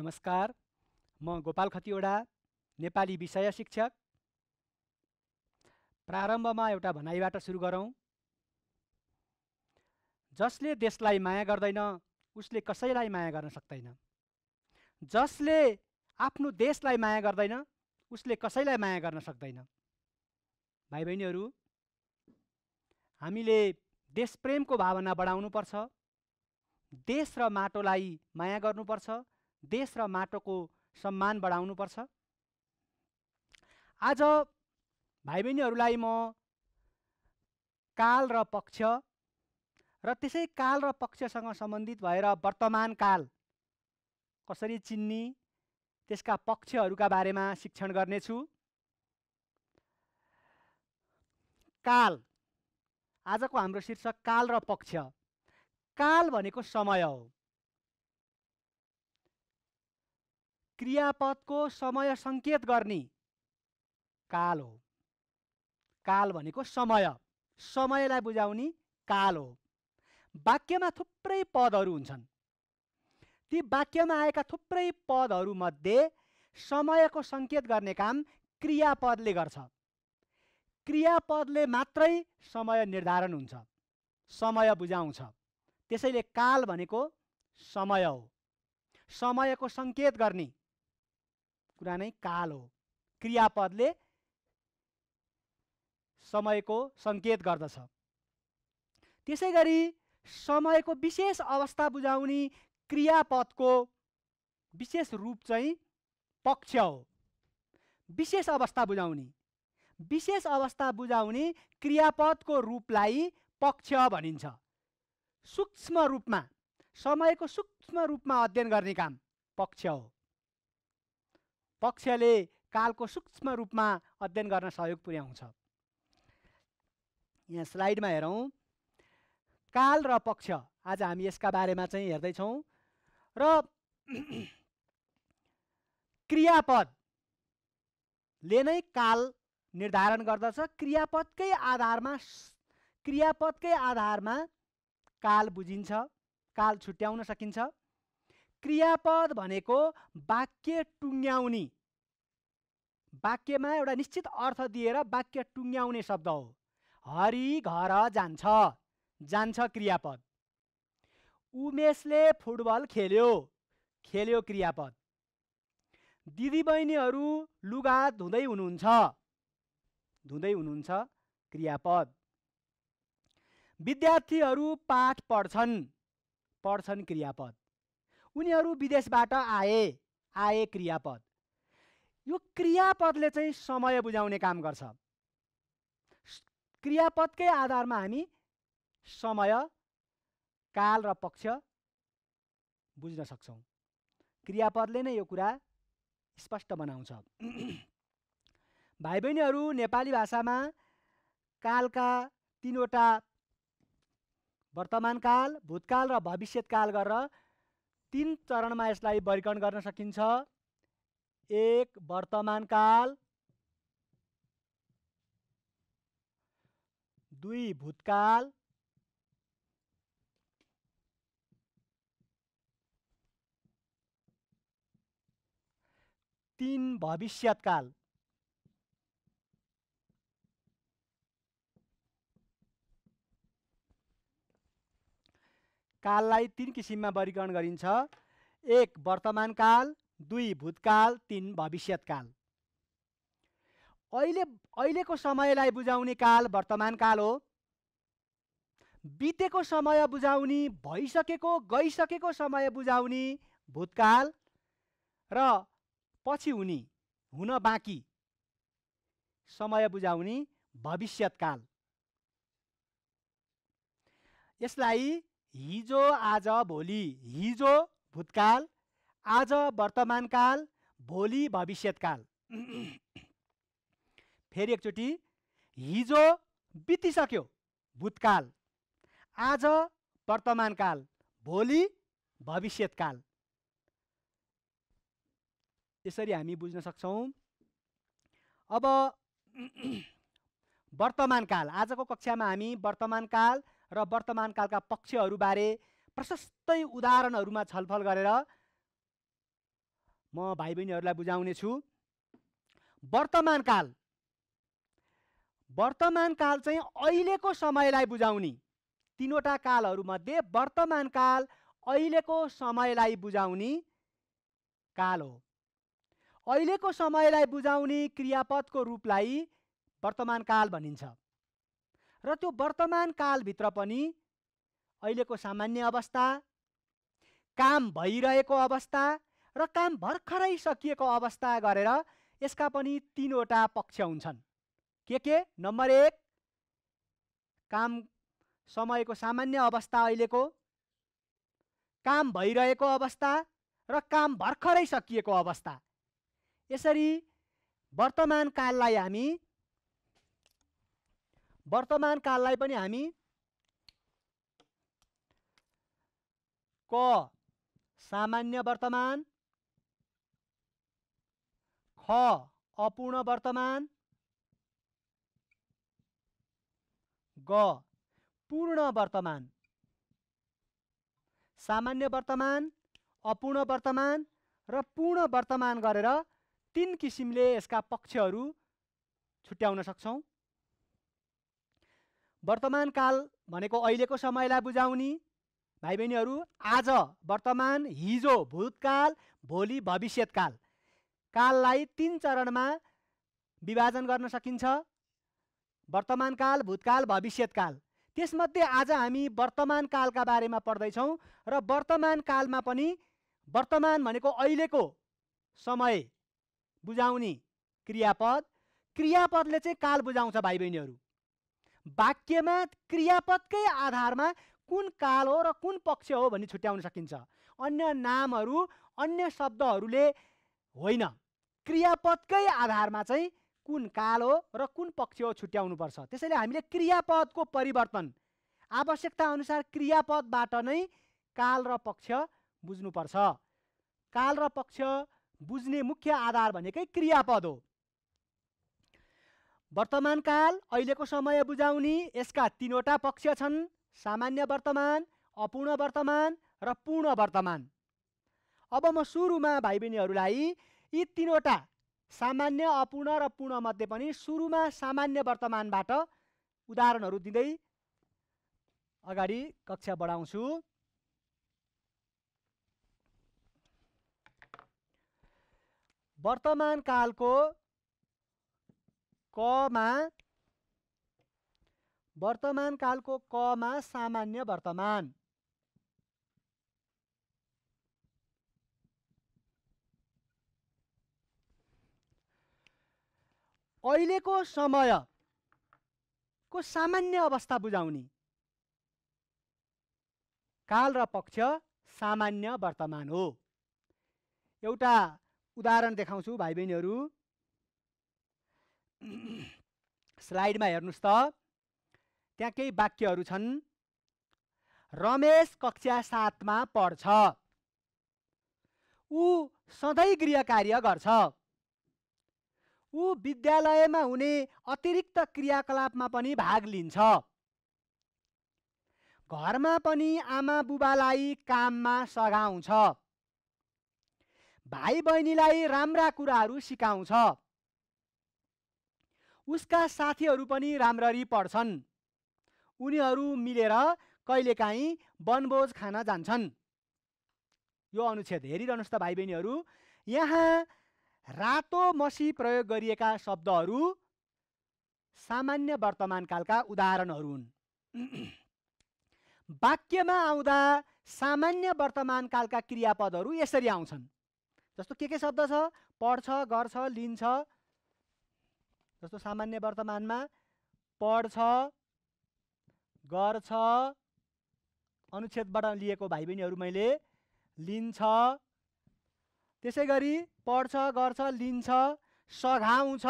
नमस्कार म गोपाल खतिवडा नेपाली विषय शिक्षक प्रारम्भमा एउटा भनाइबाट सुरु गरौँ जसले देशलाई माया गर्दैन उसले कसैलाई माया गर्न सक्दैन जसले आफ्नो देशलाई माया गर्दैन उसले कसैलाई माया गर्न सक्दैन भाइ बहिनीहरू हामीले देशप्रेमको भावना बढाउनुपर्छ देश र माटोलाई माया गर्नुपर्छ देश र माटोको सम्मान बढाउनुपर्छ आज भाइ बहिनीहरूलाई म काल र पक्ष र त्यसै काल र पक्षसँग सम्बन्धित भएर वर्तमान काल कसरी चिन्ने त्यसका पक्षहरूका बारेमा शिक्षण गर्नेछु काल आजको हाम्रो शीर्षक काल र पक्ष काल भनेको समय हो क्रियापदको समय सङ्केत गर्ने काल हो काल भनेको समय समयलाई बुझाउने काल हो वाक्यमा थुप्रै पदहरू हुन्छन् ती वाक्यमा आएका थुप्रै पदहरूमध्ये समयको सङ्केत गर्ने काम क्रियापदले गर्छ क्रियापदले मात्रै समय निर्धारण हुन्छ समय बुझाउँछ त्यसैले काल भनेको समय हो समयको सङ्केत गर्ने कुरा नै काल हो क्रियापदले समयको सङ्केत गर्दछ त्यसै गरी समयको विशेष अवस्था बुझाउने क्रियापदको विशेष रूप चाहिँ पक्ष हो विशेष अवस्था बुझाउने विशेष अवस्था बुझाउने क्रियापदको रूपलाई पक्ष भनिन्छ सूक्ष्म रूपमा समयको सूक्ष्म रूपमा अध्ययन गर्ने काम पक्ष हो पक्षले कालको सूक्ष्म रूपमा अध्ययन गर्न सहयोग पुर्याउँछ यहाँ स्लाइडमा हेरौँ काल र पक्ष आज हामी यसका बारेमा चाहिँ हेर्दैछौँ र क्रियापदले नै काल निर्धारण गर्दछ क्रियापदकै आधारमा क्रियापदकै आधारमा काल बुझिन्छ काल छुट्याउन सकिन्छ क्रियापद भनेको वाक्य टुङ्ग्याउने वाक्यमा एउटा निश्चित अर्थ दिएर वाक्य टुङ्ग्याउने शब्द हो हरि घर जान्छ जान्छ क्रियापद उमेशले फुटबल खेल्यो खेल्यो क्रियापद दिदीबहिनीहरू लुगा धुँदै हुनुहुन्छ धुँदै हुनुहुन्छ क्रियापद विद्यार्थीहरू पाठ पढ्छन् पढ्छन् क्रियापद उनीहरू विदेशबाट आए आए क्रियापद यो क्रियापदले चाहिँ समय बुझाउने काम गर्छ क्रियापदकै आधारमा हामी समय काल र पक्ष बुझ्न सक्छौँ क्रियापदले नै यो कुरा स्पष्ट बनाउँछ भाइ बहिनीहरू नेपाली भाषामा कालका तिनवटा वर्तमान काल भूतकाल र भविष्यकाल गरेर तिन चरणमा यसलाई वर्गीकरण गर्न सकिन्छ एक वर्तमान काल, दुई भूतकाल तिन भविष्यतकाल काललाई तिन किसिममा वर्गीकरण गरिन्छ एक वर्तमान काल दुई भूतकाल तिन भविष्यतकाल अहिले अहिलेको समयलाई बुझाउने काल वर्तमान काल हो बितेको समय बुझाउने भइसकेको गइसकेको समय बुझाउने भूतकाल र पछि हुने हुन बाँकी समय बुझाउने भविष्यतकाल यसलाई हिजो आज भोलि हिजो भूतकाल आज वर्तमान काल भोलि भविष्यतकाल फेरि एकचोटि हिजो बितिसक्यो भूतकाल आज वर्तमान काल भोलि भविष्यतकाल यसरी हामी बुझ्न सक्छौँ अब वर्तमान काल आजको कक्षामा हामी वर्तमान काल र वर्तमान कालका पक्षहरूबारे प्रशस्तै उदाहरणहरूमा छलफल गरेर म भाइ बहिनीहरूलाई बुझाउने छु वर्तमान काल चाहिँ अहिलेको समयलाई बुझाउने तिनवटा कालहरूमध्ये वर्तमान काल अहिलेको समयलाई बुझाउने काल हो अहिलेको समयलाई बुझाउने क्रियापदको रूपलाई वर्तमान काल भनिन्छ र त्यो वर्तमान कालभित्र पनि अहिलेको सामान्य अवस्था काम भइरहेको अवस्था र काम भर्खरै सकिएको अवस्था गरेर यसका पनि तिनवटा पक्ष हुन्छन् के के नम्बर एक काम समयको सामान्य अवस्था अहिलेको काम भइरहेको अवस्था र काम भर्खरै सकिएको अवस्था यसरी वर्तमान काललाई हामी वर्तमान काललाई पनि हामी क सामान्य वर्तमान ख अपूर्ण वर्तमान ग पूर्ण वर्तमान सामान्य वर्तमान अपूर्ण वर्तमान र पूर्ण वर्तमान गरेर तिन किसिमले यसका पक्षहरू छुट्याउन सक्छौँ वर्तमान काल भनेको अहिलेको समयलाई बुझाउने भाइ बहिनीहरू आज वर्तमान हिजो भूतकाल भोलि भविष्यतकाल काललाई तिन चरणमा विभाजन गर्न सकिन्छ वर्तमान काल भूतकाल भविष्यतकाल त्यसमध्ये आज हामी वर्तमान कालका बारेमा पढ्दैछौँ र वर्तमान कालमा पनि वर्तमान भनेको अहिलेको समय बुझाउने क्रियापद क्रियापदले चाहिँ काल बुझाउँछ भाइ बहिनीहरू वाक्यमा क्रियापदकै आधारमा कुन काल हो र कुन पक्ष हो भन्ने छुट्याउन सकिन्छ अन्य नामहरू अन्य शब्दहरूले होइन क्रियापदकै आधारमा चाहिँ कुन काल हो र कुन पक्ष हो छुट्याउनुपर्छ त्यसैले हामीले क्रियापदको परिवर्तन आवश्यकता अनुसार क्रियापदबाट नै काल र पक्ष बुझ्नुपर्छ काल र पक्ष बुझ्ने मुख्य आधार भनेकै क्रियापद हो वर्तमान काल अहिलेको समय बुझाउने यसका तिनवटा पक्ष छन् सामान्य वर्तमान अपूर्ण वर्तमान र पूर्ण वर्तमान अब म सुरुमा भाइ बहिनीहरूलाई यी तिनवटा सामान्य अपूर्ण र पूर्ण मध्ये पनि सुरुमा सामान्य वर्तमानबाट उदाहरणहरू दिँदै अगाडि कक्षा बढाउँछु वर्तमान कालको कमा वर्तमान कालको कमा सामान्य वर्तमान अहिलेको समयको सामान्य अवस्था बुझाउने काल र पक्ष सामान्य वर्तमान हो एउटा उदाहरण देखाउँछु भाइ बहिनीहरू स्लाइडमा हेर्नुहोस् त त्यहाँ केही वाक्यहरू छन् रमेश कक्षा सातमा पढ्छ ऊ सधैँ गृह कार्य गर्छ ऊ विद्यालयमा हुने अतिरिक्त क्रियाकलापमा पनि भाग लिन्छ घरमा पनि आमा बुबालाई काममा सघाउँछ भाइ बहिनीलाई राम्रा कुराहरू सिकाउँछ उसका साथीहरू पनि राम्ररी पढ्छन् उनीहरू मिलेर कहिलेकाहीँ वनभोज खान जान्छन् यो अनुच्छेद हेरिरहनुहोस् त भाइ बहिनीहरू यहाँ रातो मसी प्रयोग गरिएका शब्दहरू सामान्य वर्तमान कालका उदाहरणहरू हुन् वाक्यमा आउँदा सामान्य वर्तमान कालका क्रियापदहरू यसरी आउँछन् जस्तो के के शब्द छ पढ्छ गर्छ लिन्छ जस्तो सामान्य वर्तमानमा पढ्छ गर्छ अनुच्छेदबाट लिएको भाइ बहिनीहरू मैले लिन्छ त्यसै गरी पढ्छ गर्छ लिन्छ सघाउँछ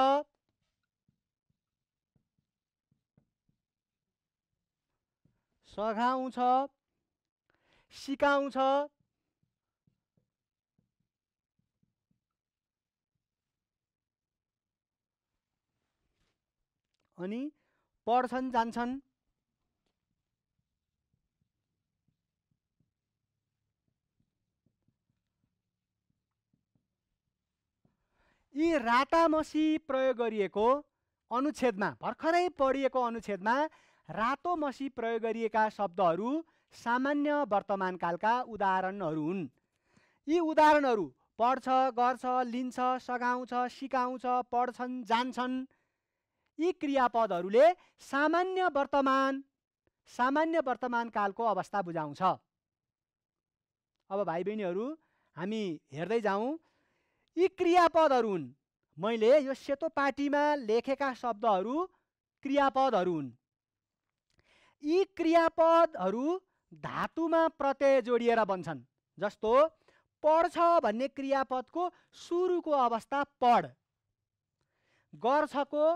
सघाउँछ सिकाउँछ अनि पढ्छन् जान्छन् यी रातामसी प्रयोग गरिएको अनुच्छेदमा भर्खरै पढिएको अनुच्छेदमा रातो मसी प्रयोग गरिएका शब्दहरू सामान्य वर्तमान कालका उदाहरणहरू हुन् यी उदाहरणहरू पढ्छ गर्छ लिन्छ सघाउँछ सिकाउँछ पढ्छन् जान्छन् यी क्रियापदहरूले सामान्य वर्तमान सामान्य वर्तमान कालको अवस्था बुझाउँछ अब भाइ बहिनीहरू हामी हेर्दै जाउँ यी क्रियापदहरू हुन् मैले यो सेतो पार्टीमा लेखेका शब्दहरू क्रियापदहरू हुन् यी क्रियापदहरू धातुमा प्रत्यय जोडिएर बन्छन् जस्तो पढ्छ भन्ने क्रियापदको सुरुको अवस्था पढ गर्छको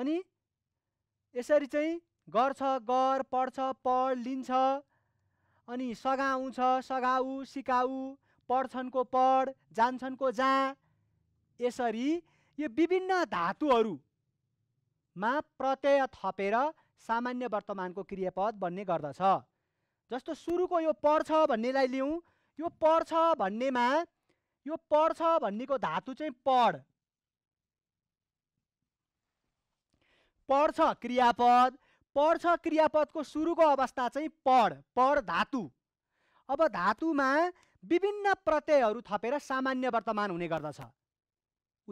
अनि यसरी चाहिँ गर्छ गर पढ्छ पढ लिन्छ अनि सघाउँछ सघाउ सिकाउ पढ्छन्को पढ जान्छन्को जा यसरी यो विभिन्न धातुहरूमा प्रत्यय थपेर सामान्य वर्तमानको क्रियापद बन्ने गर्दछ जस्तो सुरुको यो पढ्छ भन्नेलाई लिउँ यो पढ्छ भन्नेमा यो पढ्छ भन्नेको धातु चाहिँ पढ पढ्छ क्रियापद पढ्छ क्रियापदको सुरुको अवस्था चाहिँ पढ पढ धातु अब धातुमा विभिन्न प्रत्ययहरू थपेर सामान्य वर्तमान हुने गर्दछ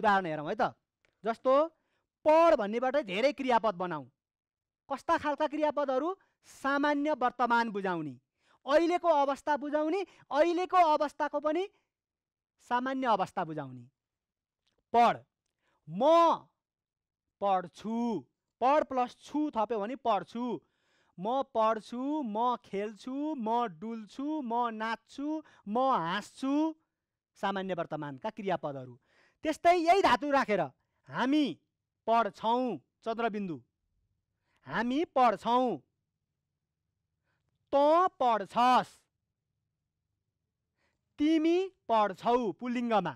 उदाहरण हेरौँ है त जस्तो पढ भन्नेबाट धेरै क्रियापद बनाऊ कस्ता खालका क्रियापदहरू सामान्य वर्तमान बुझाउने अहिलेको अवस्था बुझाउने अहिलेको अवस्थाको पनि सामान्य अवस्था बुझाउने पढ म पढ्छु पढ प्लस छु थप्यो भने पढ्छु म पढ्छु म खेल्छु म डुल्छु म नाच्छु म हाँस्छु सामान्य वर्तमानका क्रियापदहरू त्यस्तै यही धातु राखेर हामी पढ्छौँ चन्द्रबिन्दु हामी पढ्छौँ त पढ्छस् तिमी पढ्छौ पुलिङ्गमा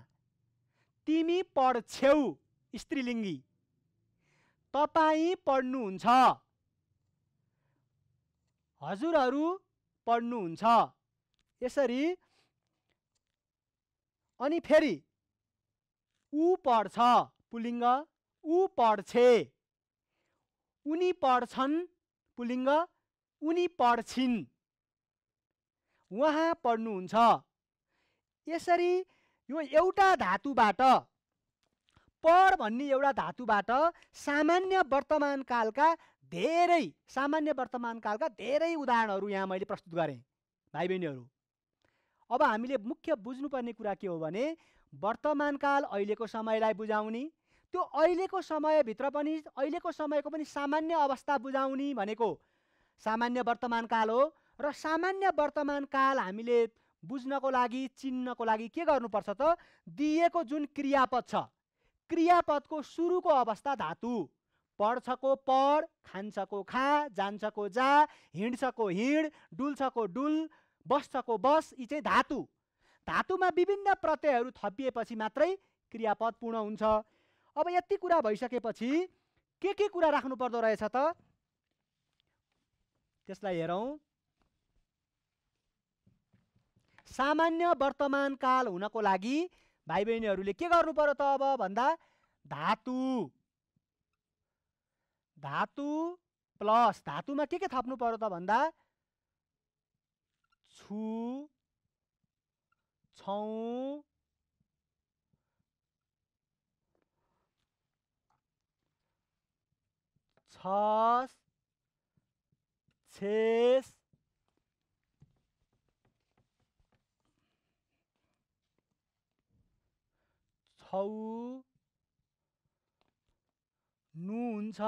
तिमी पढ्छेउ स्त्रीलिङ्गी तपाईँ पढ्नुहुन्छ हजुरहरू पढ्नुहुन्छ यसरी अनि फेरि ऊ पढ्छ पुलिङ्ग ऊ पढ्छे उनी पढ्छन् पुलिङ्ग उनी पढ्छिन् उहाँ पढ्नुहुन्छ यसरी यो एउटा धातुबाट पर भन्ने एउटा धातुबाट सामान्य वर्तमान कालका धेरै सामान्य वर्तमान कालका धेरै उदाहरणहरू यहाँ मैले प्रस्तुत गरेँ भाइ बहिनीहरू अब हामीले मुख्य बुझ्नुपर्ने कुरा के हो भने वर्तमान काल अहिलेको समयलाई बुझाउने त्यो अहिलेको समयभित्र पनि अहिलेको समयको पनि सामान्य अवस्था बुझाउने भनेको सामान्य वर्तमान काल हो र सामान्य वर्तमान काल हामीले बुझ्नको लागि चिन्नको लागि के गर्नुपर्छ त दिएको जुन क्रियापद छ क्रियापदको सुरुको अवस्था धातु पढ्छको पढ खान्छको खा जान्छको जा हिँड्छको हिँड डुल्छको डुल बस्छको बस यी चाहिँ धातु धातुमा विभिन्न प्रत्ययहरू थपिएपछि मात्रै क्रियापद पूर्ण हुन्छ अब यति कुरा भइसकेपछि के के कुरा राख्नु पर्दो रहेछ त त्यसलाई हेरौँ सामान्य वर्तमान काल हुनको लागि भाइ बहिनीहरूले के गर्नु पर्यो त अब भन्दा धातु धातु प्लस धातुमा के के थप्नु पर्यो त भन्दा छु छौ छेस हौ नु हुन्छ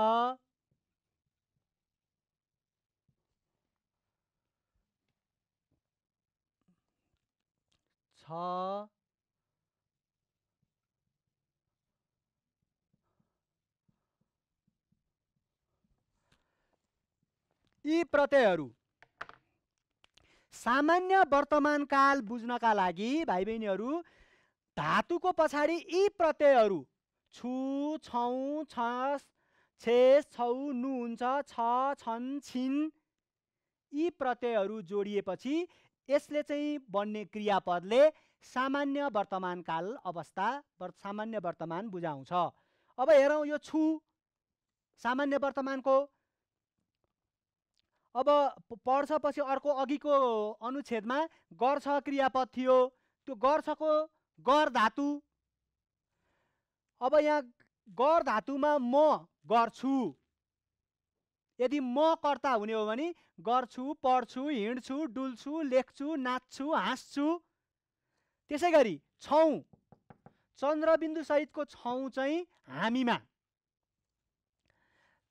छ यी प्रत्ययहरू सामान्य वर्तमान काल बुझ्नका लागि भाइ बहिनीहरू धातुको पछाडि यी प्रत्ययहरू छु छौ छस छेस छौ नु हुन्छ छ छन् छिन यी प्रत्ययहरू जोडिएपछि यसले चाहिँ बन्ने क्रियापदले सामान्य वर्तमान काल अवस्था सामान्य वर्तमान बुझाउँछ अब हेरौँ यो छु सामान्य वर्तमानको अब पढ्छ पछि अर्को अघिको अनुच्छेदमा गर्छ क्रियापद थियो त्यो गर्छको गर धातु अब यहाँ गर धातुमा म गर्छु यदि म कर्ता हुने हो भने गर्छु पढ्छु हिँड्छु डुल्छु लेख्छु नाच्छु हाँस्छु त्यसै गरी छौँ चन्द्रबिन्दुसहितको छौँ चाहिँ हामीमा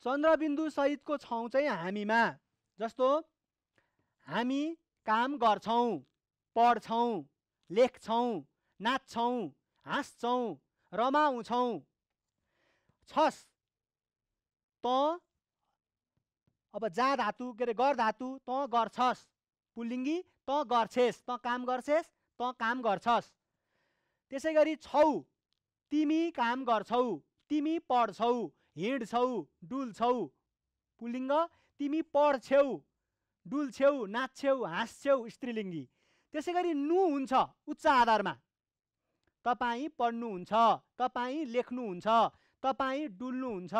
चन्द्रबिन्दुसहितको छौँ चाहिँ हामीमा जस्तो हामी काम गर्छौँ पढ्छौँ लेख्छौँ नाच्छौँ हाँस्छौँ रमाउँछौँ छस् त अब जा धातु के अरे गर धातु त गर्छस् पुल्लिङ्गी त गर्छेस् त काम गर्छेस् त काम गर्छस् त्यसै गरी छौ तिमी काम गर्छौ तिमी पढ्छौ हिँड्छौ डुल्छौ पुल्लिङ्ग तिमी पढ्छौ डुल्छेउ नाच्छेउ हाँस्छेउ स्त्रीलिङ्गी त्यसै गरी नु हुन्छ उच्च आधारमा तपाईँ पढ्नुहुन्छ तपाईँ लेख्नुहुन्छ तपाईँ डुल्नुहुन्छ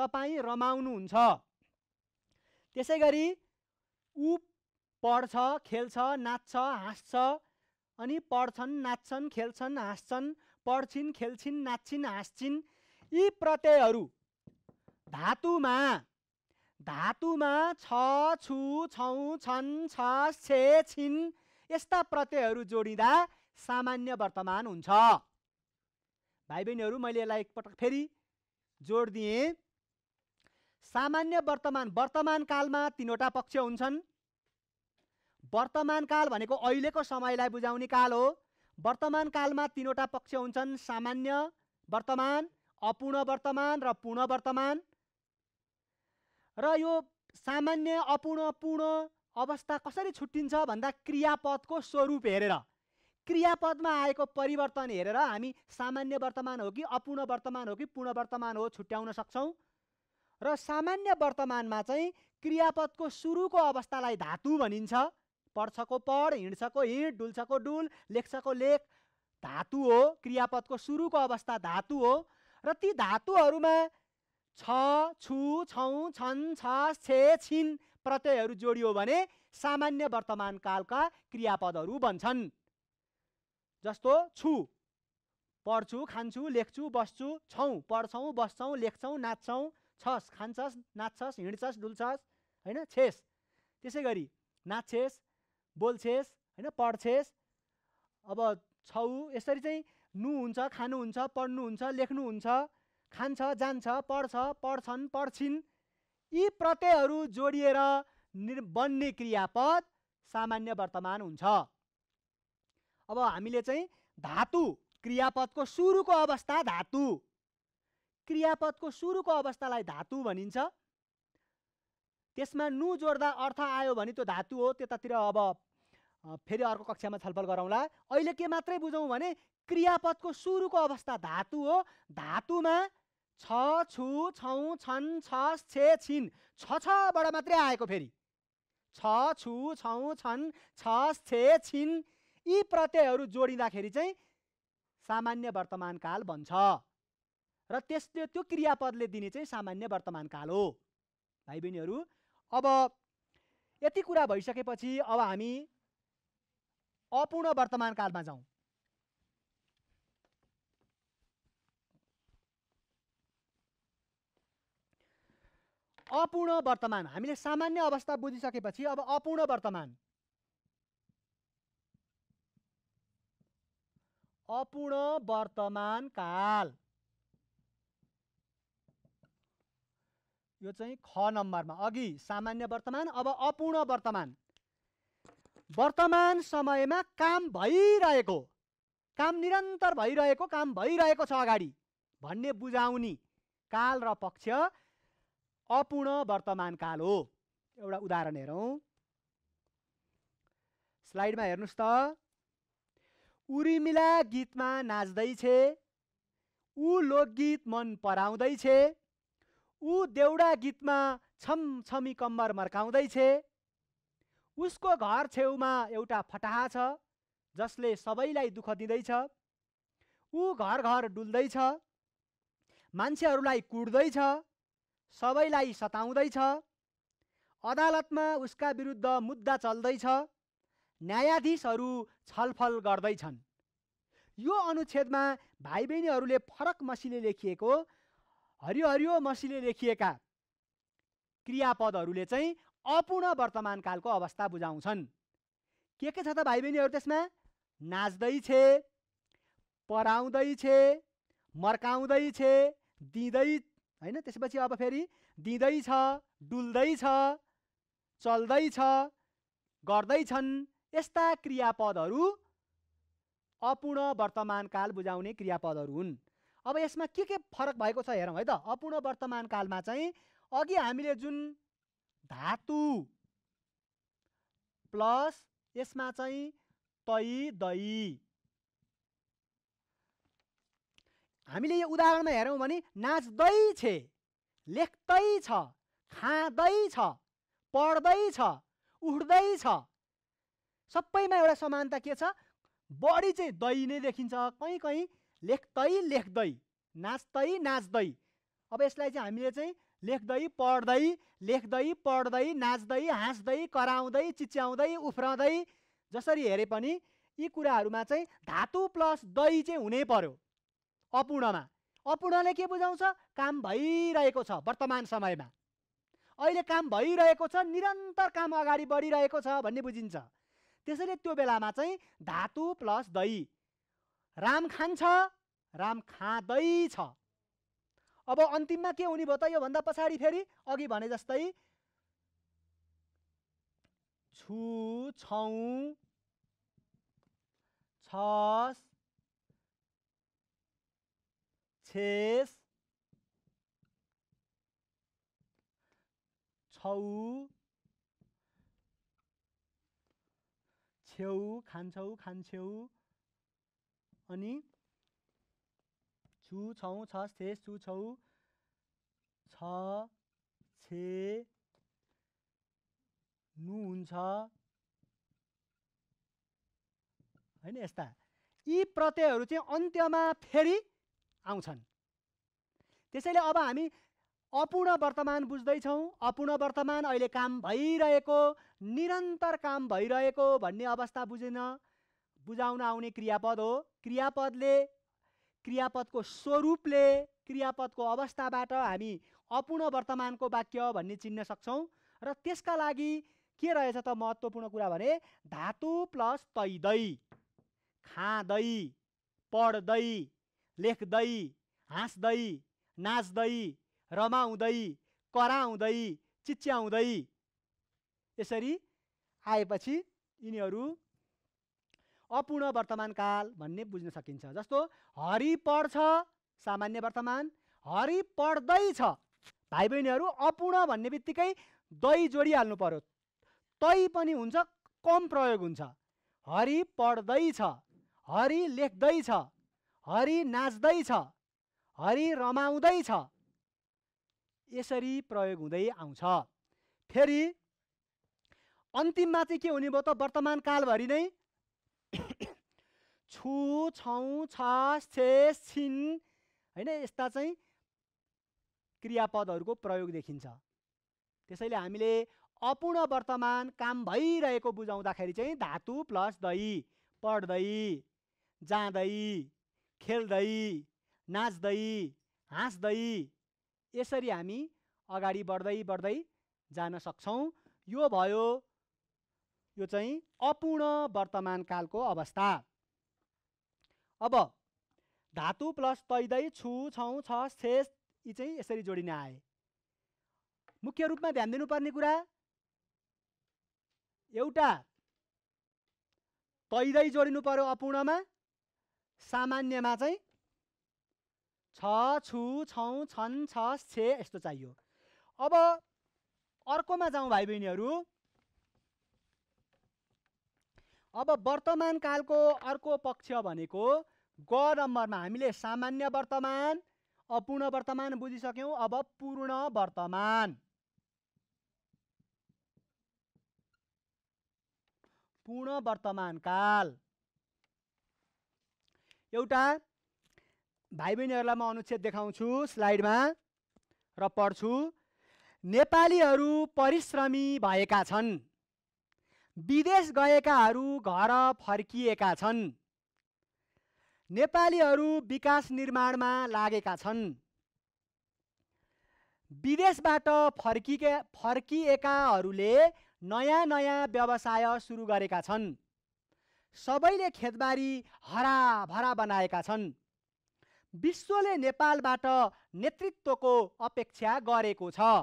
तपाईँ रमाउनुहुन्छ त्यसै गरी ऊ पढ्छ खेल्छ नाच्छ हाँस्छ अनि पढ्छन् नाच्छन् खेल्छन् हाँस्छन् पढ्छिन् खेल्छिन् नाच्छिन् हाँस्छिन् यी प्रत्ययहरू धातुमा धातुमा छ छु छौ छन् छ छे छिन् यस्ता प्रत्ययहरू जोडिँदा सामान्य वर्तमान हुन्छ भाइ बहिनीहरू मैले यसलाई एकपटक फेरि जोड दिएँ सामान्य वर्तमान वर्तमान कालमा तिनवटा पक्ष हुन्छन् वर्तमान काल भनेको अहिलेको समयलाई बुझाउने काल हो वर्तमान कालमा तिनवटा पक्ष हुन्छन् सामान्य वर्तमान अपूर्ण वर्तमान र पूर्ण वर्तमान र यो सामान्य अपूर्ण पूर्ण अवस्था कसरी छुट्टिन्छ भन्दा क्रियापदको स्वरूप हेरेर क्रियापदमा आएको परिवर्तन हेरेर हामी सामान्य वर्तमान हो कि अपूर्ण वर्तमान हो कि पूर्ण वर्तमान हो छुट्याउन सक्छौँ र सामान्य वर्तमानमा चाहिँ क्रियापदको सुरुको अवस्थालाई धातु भनिन्छ पढ्छको पढ हिँड्छको हिँड डुल्छको डुल लेख्छको लेख धातु हो क्रियापदको सुरुको अवस्था धातु हो र ती धातुहरूमा छ छु छौ छन् छ छे छिन प्रत्ययहरू जोडियो भने सामान्य वर्तमान कालका क्रियापदहरू बन्छन् जस्तो छु पढ्छु खान्छु लेख्छु बस्छु छौँ पढ्छौँ बस्छौँ लेख्छौँ नाच्छौँ छस् खान्छस् नाच्छस् हिँड्छस् डुल्छस् होइन छेस त्यसै गरी नाच्छेस बोल्छेस होइन पढ्छेस अब छौ यसरी चाहिँ नु हुन्छ खानुहुन्छ पढ्नुहुन्छ लेख्नुहुन्छ खान्छ जान्छ पढ्छ पढ्छन् पढ्छिन् यी प्रत्ययहरू जोडिएर निर् बन्ने क्रियापद सामान्य वर्तमान हुन्छ अब हामीले चाहिँ धातु क्रियापदको सुरुको अवस्था धातु क्रियापदको सुरुको अवस्थालाई धातु भनिन्छ त्यसमा नु जोड्दा अर्थ आयो भने त्यो धातु हो त्यतातिर अब फेरि अर्को कक्षामा छलफल गरौँला अहिले के मात्रै बुझौँ भने क्रियापदको सुरुको अवस्था धातु हो धातुमा छ छु छौ छन् छ छे छिन छ छबाट मात्रै आएको फेरि छ छु छौ छन् छ छे छिन यी प्रत्ययहरू जोडिँदाखेरि चाहिँ सामान्य वर्तमान काल बन्छ र त्यसले त्यो क्रियापदले दिने चाहिँ सामान्य वर्तमान काल हो भाइ बहिनीहरू अब यति कुरा भइसकेपछि अब हामी अपूर्ण वर्तमान कालमा जाउँ अपूर्ण वर्तमान हामीले सामान्य अवस्था बुझिसकेपछि अब अपूर्ण वर्तमान अपूर्ण वर्तमान काल यो चाहिँ ख नम्बरमा अघि सामान्य वर्तमान अब अपूर्ण वर्तमान वर्तमान समयमा काम भइरहेको काम निरन्तर भइरहेको काम भइरहेको छ अगाडि भन्ने बुझाउने काल र पक्ष अपूर्ण वर्तमान काल हो एउटा उदाहरण हेरौँ स्लाइडमा हेर्नुहोस् त उर्मिला गीतमा नाच्दैछे ऊ लोकगीत मन पराउँदै ऊ देउडा गीतमा छमी कम्बर मर्काउँदै उसको घर छेउमा एउटा फटाहा छ जसले सबैलाई दुःख दिँदैछ ऊ घर घर डुल्दैछ मान्छेहरूलाई कुट्दैछ सबैलाई सताउँदैछ अदालतमा उसका विरुद्ध मुद्दा चल्दैछ न्यायाधीशहरू छलफल गर्दैछन् यो अनुच्छेदमा भाइ बहिनीहरूले फरक मसीले लेखिएको हरियो हरियो मसीले लेखिएका क्रियापदहरूले चाहिँ अपूर्ण वर्तमान कालको अवस्था बुझाउँछन् के के छ त भाइ बहिनीहरू त्यसमा नाच्दै पढाउँदैछ पराउँदै दिँदै होइन त्यसपछि अब फेरि दिँदैछ डुल्दैछ चल्दैछ गर्दैछन् यस्ता क्रियापदहरू अपूर्ण वर्तमान काल बुझाउने क्रियापदहरू हुन् अब यसमा के के फरक भएको छ हेरौँ है त अपूर्ण वर्तमान कालमा चाहिँ अघि हामीले जुन धातु प्लस यसमा चाहिँ तै दही हामीले यो उदाहरणमा हेऱ्यौँ भने नाच्दै छ लेख्दै छ खाँदै छ पढ्दै छ सबैमा एउटा समानता के छ बढी चाहिँ दही नै देखिन्छ कहीँ कहीँ लेख्दै लेख्दै नाच्दै नाच्दै अब यसलाई चाहिँ हामीले चाहिँ लेख्दै पढ्दै लेख्दै पढ्दै नाच्दै हाँस्दै कराउँदै चिच्याउँदै उफ्राउँदै जसरी हेरे पनि यी कुराहरूमा चाहिँ धातु प्लस दही चाहिँ हुनै पर्यो अपूर्णमा अपूर्णले के बुझाउँछ काम भइरहेको छ वर्तमान समयमा अहिले काम भइरहेको छ निरन्तर काम अगाडि बढिरहेको छ भन्ने बुझिन्छ त्यसैले त्यो बेलामा चाहिँ धातु प्लस दही राम खान्छ राम खाँदै छ अब अन्तिममा के हुने भयो त योभन्दा पछाडि फेरि अघि भने जस्तै छु छौ छस छेस छौ छेउ खान्छौ खान्छौ अनि छु छौ छ छे छु छौ छ छे नु हुन्छ होइन यस्ता यी प्रत्ययहरू चाहिँ अन्त्यमा फेरि आउँछन् त्यसैले अब हामी अपूर्ण वर्तमान बुझ्दैछौँ अपूर्ण वर्तमान अहिले काम भइरहेको निरन्तर काम भइरहेको भन्ने अवस्था बुझेन बुझाउन आउने क्रियापद हो क्रियापदले क्रियापदको स्वरूपले क्रियापदको अवस्थाबाट हामी अपूर्ण वर्तमानको वाक्य भन्ने चिन्न सक्छौँ र त्यसका लागि के रहेछ त महत्त्वपूर्ण कुरा भने धातु प्लस तैदै खाँदै पढ्दै लेख्दै हाँस्दै नाच्दै रमाउँदै कराउँदै चिच्याउँदै यसरी आएपछि यिनीहरू अपूर्ण वर्तमान काल भन्ने बुझ्न सकिन्छ जस्तो हरि पढ्छ सामान्य वर्तमान हरि पढ्दैछ भाइ बहिनीहरू अपूर्ण भन्ने बित्तिकै दही जोडिहाल्नु पर्यो तै पनि हुन्छ कम प्रयोग हुन्छ हरि पढ्दैछ हरि लेख्दैछ हरि नाच्दैछ हरि रमाउँदैछ यसरी प्रयोग हुँदै आउँछ फेरि अन्तिममा चाहिँ के हुने भयो त वर्तमान कालभरि नै छु छौँ छास छेस छिन होइन यस्ता चाहिँ क्रियापदहरूको प्रयोग देखिन्छ त्यसैले हामीले अपूर्ण वर्तमान काम भइरहेको बुझाउँदाखेरि चाहिँ धातु प्लस दही पढ्दै जाँदै खेल्दै नाच्दै हाँस्दै यसरी हामी अगाडि बढ्दै बढ्दै जान सक्छौँ यो भयो यो चाहिँ अपूर्ण वर्तमान कालको अवस्था अब धातु प्लस तैदै छु छौ छ शेष यी चाहिँ यसरी जोडिन आए मुख्य रूपमा ध्यान दिनुपर्ने कुरा एउटा तैदै जोडिनु पर्यो अपूर्णमा सामान्यमा चाहिँ छ छु छौ छन् छ छे यस्तो चाहियो अब अर्कोमा जाउँ भाइ बहिनीहरू अब वर्तमान कालको अर्को पक्ष भनेको ग नम्बरमा हामीले सामान्य वर्तमान अपूर्ण वर्तमान बुझिसक्यौँ अब पूर्ण वर्तमान पूर्ण वर्तमान काल एउटा भाइ बहिनीहरूलाई म अनुच्छेद देखाउँछु स्लाइडमा र पढ्छु नेपालीहरू परिश्रमी भएका छन् विदेश गएकाहरू घर फर्किएका छन् नेपालीहरू विकास निर्माणमा लागेका छन् विदेशबाट फर्किए फर्किएकाहरूले नयाँ नयाँ व्यवसाय सुरु गरेका छन् सबैले खेतबारी हराभरा बनाएका छन् विश्वले नेपालबाट नेतृत्वको अपेक्षा गरेको छ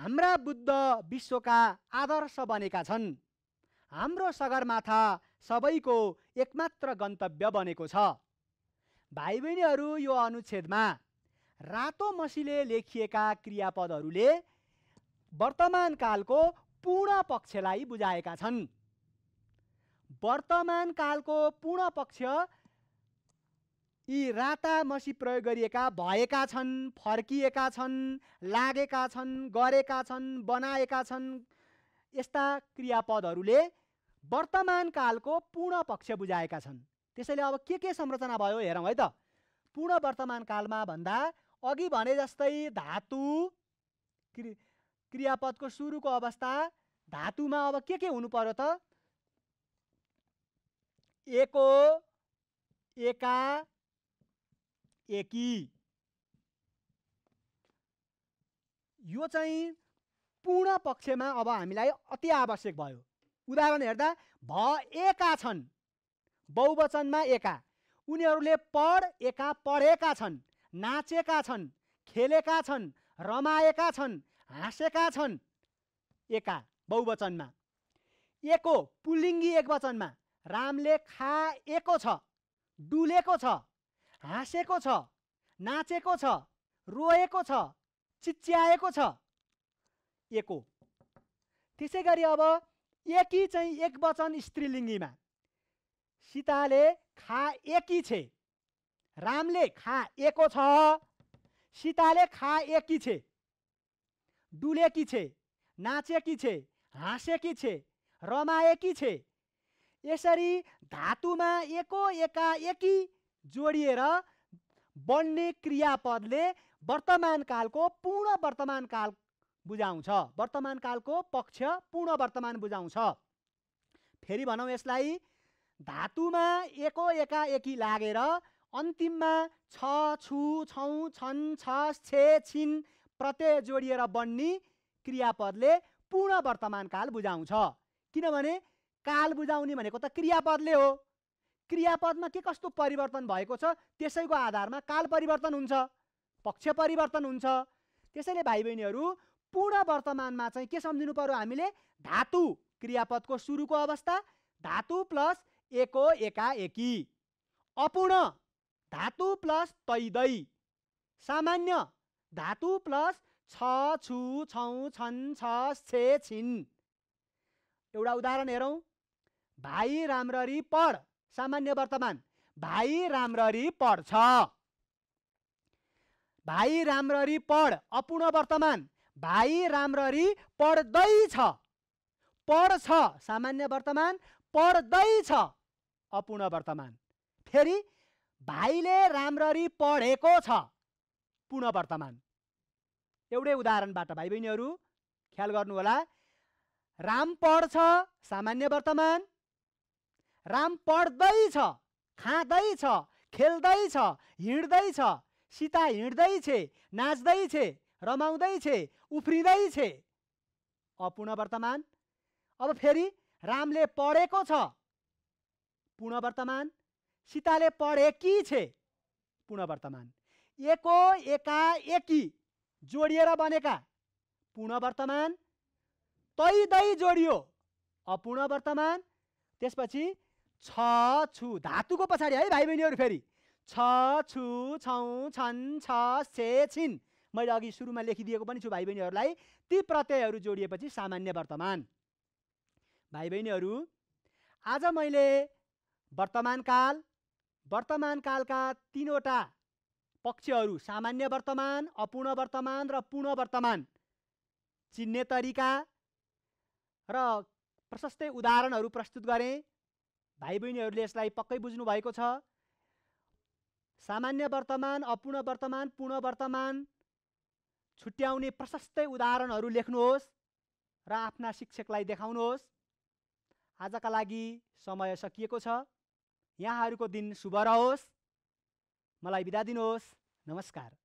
हाम्रा बुद्ध विश्वका आदर्श बनेका छन् हाम्रो सगरमाथा सबैको एकमात्र गन्तव्य बनेको छ भाइ बहिनीहरू यो अनुच्छेदमा रातो मसीले लेखिएका क्रियापदहरूले वर्तमान कालको पूर्ण पक्षलाई बुझाएका छन् वर्तमान कालको पूर्ण पक्ष यी राता मसी प्रयोग गरिएका भएका छन् फर्किएका छन् लागेका छन् गरेका छन् बनाएका छन् यस्ता क्रियापदहरूले वर्तमान कालको पूर्ण पक्ष बुझाएका छन् त्यसैले अब के के संरचना भयो हेरौँ है त पूर्ण वर्तमान कालमा भन्दा अघि भने जस्तै धातु क्रि क्रियापदको सुरुको अवस्था धातुमा अब के के हुनु पर्यो त एको एका एकी यो चाहिँ पूर्ण पक्षमा अब हामीलाई अति आवश्यक भयो उदाहरण हेर्दा भ एका छन् बहुवचनमा एका उनीहरूले पढ एका पढेका छन् नाचेका छन् खेलेका छन् रमाएका छन् हाँसेका छन् एका बहुवचनमा एको पुलिङ्गी एकवचनमा रामले खाएको छ डुलेको छ हाँसेको छ नाचेको छ रोएको छ चिच्याएको छ एको त्यसै गरी अब एकी चाहिँ एक वचन स्त्रीलिङ्गीमा सीताले खा एकी छे रामले खा एको छ सीताले खा एकी छे डुलेकी छे नाचेकी छे हाँसेकी छे रमाएकी छे यसरी धातुमा एको एका एकी जोडिएर बन्ने क्रियापदले वर्तमान कालको पूर्ण वर्तमान काल बुझाउँछ वर्तमान कालको पक्ष पूर्ण वर्तमान बुझाउँछ फेरि भनौँ यसलाई धातुमा एको एका एकी लागेर अन्तिममा छ छु छौ छन् छे छिन प्रत्यय जोडिएर बन्ने क्रियापदले पूर्ण वर्तमान काल बुझाउँछ किनभने काल बुझाउने भनेको त क्रियापदले हो क्रियापदमा के कस्तो परिवर्तन भएको छ त्यसैको आधारमा काल परिवर्तन हुन्छ पक्ष परिवर्तन हुन्छ त्यसैले भाइ बहिनीहरू पूर्ण वर्तमानमा चाहिँ के सम्झिनु पर्यो हामीले धातु क्रियापदको सुरुको अवस्था धातु प्लस एको एका एकी अपूर्ण धातु प्लस तैदै सामान्य धातु प्लस छ छु छौ छन् छ छे छिन् एउटा उदाहरण हेरौँ भाइ राम्ररी पढ सामान्य वर्तमान भाइ राम्ररी पढ्छ भाइ राम्ररी पढ अपूर्ण वर्तमान भाइ राम्ररी पढ्दैछ पढ्छ सामान्य वर्तमान पढ्दैछ अपूर्ण वर्तमान फेरि भाइले राम्ररी पढेको छ पूर्ण वर्तमान एउटै उदाहरणबाट भाइ बहिनीहरू ख्याल गर्नुहोला राम पढ्छ सामान्य वर्तमान राम पढ्दैछ खाँदैछ खेल्दैछ हिँड्दैछ सीता हिँड्दै छे नाच्दै छे रमाउँदै छे उफ्रिँदै छे अपूर्ण वर्तमान अब फेरि रामले पढेको छ पूर्ण वर्तमान सीताले पढेकी छे पुनवर्तमान एको एका एकी जोडिएर बनेका पूर्ण पुनवर्तमान तैदै जोडियो अपूर्ण वर्तमान त्यसपछि छ छु धातुको पछाडि है भाइ बहिनीहरू फेरि छ छु छौ छन् छ से छिन् मैले अघि सुरुमा लेखिदिएको पनि छु भाइ बहिनीहरूलाई ती प्रत्ययहरू जोडिएपछि सामान्य वर्तमान भाइ बहिनीहरू आज मैले वर्तमान काल वर्तमान कालका तिनवटा पक्षहरू सामान्य वर्तमान अपूर्ण वर्तमान र पूर्ण वर्तमान चिन्ने तरिका र प्रशस्तै उदाहरणहरू प्रस्तुत गरेँ भाइ बहिनीहरूले यसलाई पक्कै बुझ्नु भएको छ सामान्य वर्तमान अपूर्ण वर्तमान पूर्ण वर्तमान छुट्याउने प्रशस्तै उदाहरणहरू लेख्नुहोस् र आफ्ना शिक्षकलाई देखाउनुहोस् आजका लागि समय सकिएको छ यहाँहरूको दिन शुभ रहोस् मलाई बिदा दिनुहोस् नमस्कार